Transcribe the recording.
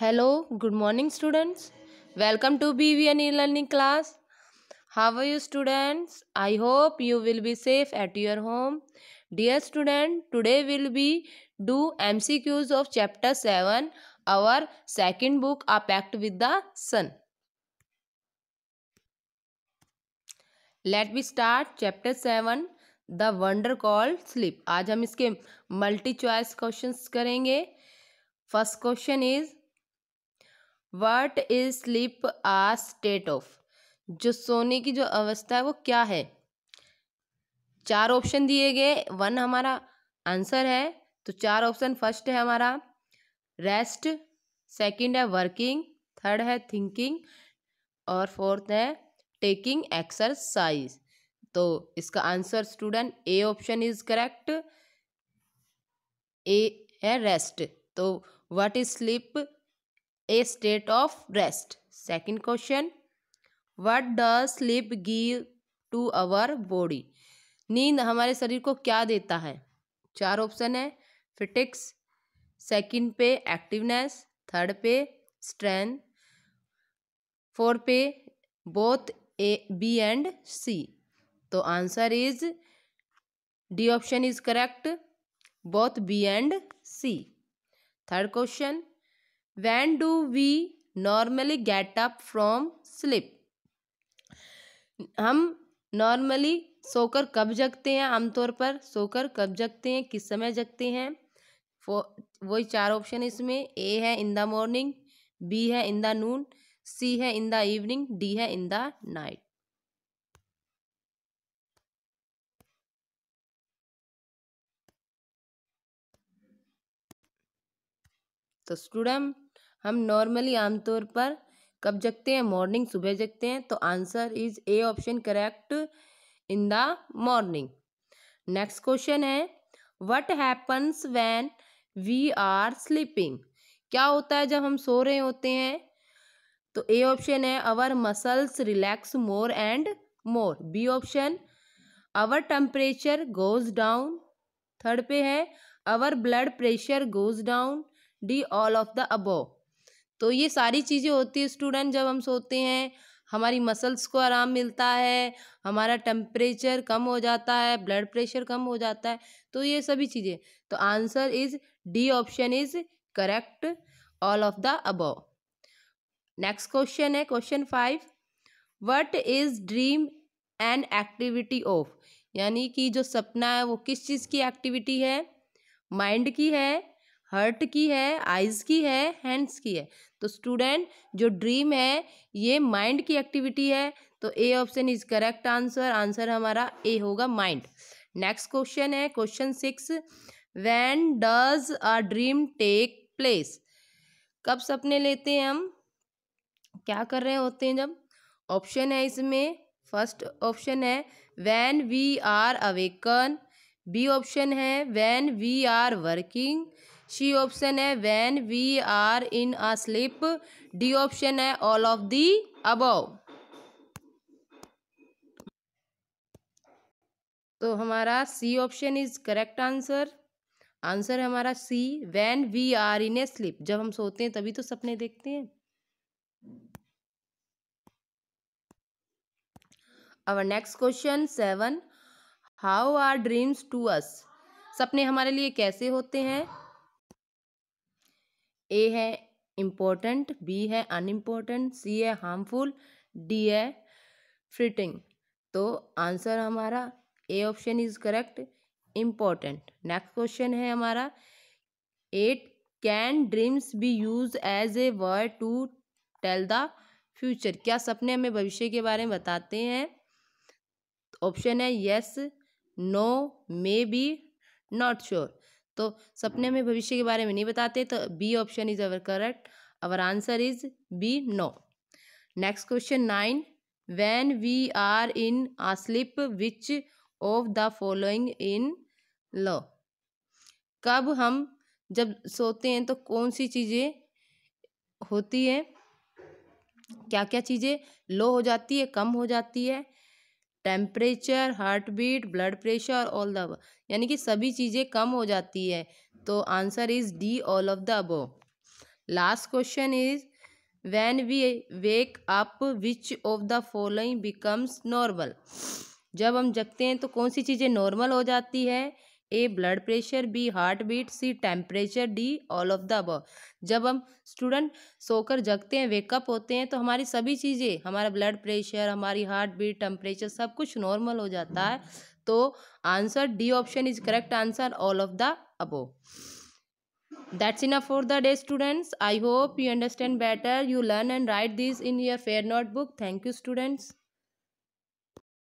hello good morning students welcome to B V N E learning class how are you students I hope you will be safe at your home dear student today will be do M C Qs of chapter seven our second book a pact with the sun let be start chapter seven the wonder called sleep आज हम इसके multi choice question करेंगे first question is what is sleep a state of जो सोने की जो अवस्था है वो क्या है चार ऑप्शन दिए गए वन हमारा आंसर है तो चार ऑप्शन फर्स्ट है हमारा रेस्ट सेकंड है वर्किंग थर्ड है थिंकिंग और फोर्थ है टेकिंग एक्सरसाइज तो इसका answer student A option is correct A है रेस्ट तो what is sleep a state of rest second question what does sleep give to our body नींद हमारे शरीर को क्या देता है चार ऑप्शन है फिटिक्स सेकेंड पे एक्टिवनेस थर्ड पे स्ट्रेंथ फोर पे both A B and C तो answer is D option is correct both B and C third question when do we normally get up from sleep हम normally सोकर कब जगते हैं आमतौर पर सोकर कब जगते हैं किस समय जगते हैं वही चार ऑप्शन इसमें ए है इन द मॉर्निंग बी है इन द नून सी है इन द इवनिंग डी है इन द नाइट तो स्टूडेंट हम नॉर्मली आमतौर पर कब जगते हैं मॉर्निंग सुबह जगते हैं तो answer is A option correct in the morning next question है what happens when we are sleeping क्या होता है जब हम सो रहे होते हैं तो ए ऑप्शन है our muscles relax more and more B option our temperature goes down third पे है our blood pressure goes down D all of the above तो ये सारी चीज़ें होती है स्टूडेंट जब हम सोते हैं हमारी मसल्स को आराम मिलता है हमारा टेम्परेचर कम हो जाता है ब्लड प्रेशर कम हो जाता है तो ये सभी चीज़ें तो answer is D option is correct all of the above next question है question five what is dream and activity of यानी कि जो सपना है वो किस चीज़ की एक्टिविटी है माइंड की है हर्ट की है आइज़ की है हैंड्स की है तो स्टूडेंट जो ड्रीम है ये माइंड की एक्टिविटी है तो A option is correct answer answer हमारा ए होगा माइंड नेक्स्ट क्वेश्चन है question six when does a dream take place कब सपने लेते हैं हम क्या कर रहे होते हैं जब ऑप्शन है इसमें फर्स्ट ऑप्शन है when we are awaken B option है when we are working C option है when we are in a sleep D option है ऑल ऑफ दी अबव तो हमारा C option is correct answer answer है हमारा C when we are in a sleep जब हम सोते हैं तभी तो सपने देखते हैं our next question seven how are dreams to us सपने हमारे लिए कैसे होते हैं ए है इम्पोर्टेंट बी है अनइम्पोर्टेंट सी है हार्मफुल डी है फ्रिटिंग तो आंसर हमारा A option is correct important next question है हमारा eight can dreams be use as a word to tell the future क्या सपने हमें भविष्य के बारे में बताते हैं ऑप्शन है yes no maybe not sure तो सपने में भविष्य के बारे में नहीं बताते तो B option is our correct our answer is B no next question nine when we are in asleep which of the following in low कब हम जब सोते हैं तो कौन सी चीज़ें होती है क्या क्या चीज़ें लो हो जाती है कम हो जाती है temperature heart beat blood pressure all the above यानी कि सभी चीज़ें कम हो जाती है तो answer is D all of the above last question is when we wake up which of the following becomes normal जब हम जगते हैं तो कौन सी चीज़ें नॉर्मल हो जाती है A blood pressure B heart beat C temperature D all of the above जब हम स्टूडेंट सोकर जगते हैं वेकअप होते हैं तो हमारी सभी चीज़ें हमारा ब्लड प्रेशर हमारी हार्ट बीट टेम्परेचर सब कुछ नॉर्मल हो जाता है तो answer D option is correct answer all of the above in a for the day students I hope you understand better you learn and write this in your fair notebook thank you students